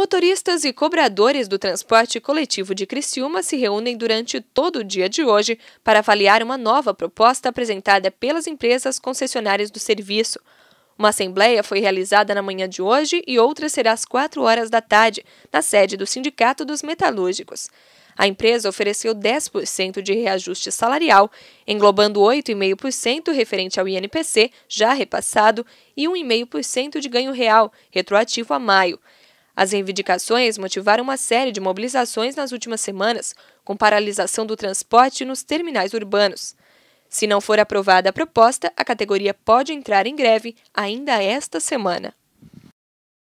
Motoristas e cobradores do transporte coletivo de Criciúma se reúnem durante todo o dia de hoje para avaliar uma nova proposta apresentada pelas empresas concessionárias do serviço. Uma assembleia foi realizada na manhã de hoje e outra será às 4 horas da tarde, na sede do Sindicato dos Metalúrgicos. A empresa ofereceu 10% de reajuste salarial, englobando 8,5% referente ao INPC, já repassado, e 1,5% de ganho real, retroativo a maio. As reivindicações motivaram uma série de mobilizações nas últimas semanas, com paralisação do transporte nos terminais urbanos. Se não for aprovada a proposta, a categoria pode entrar em greve ainda esta semana.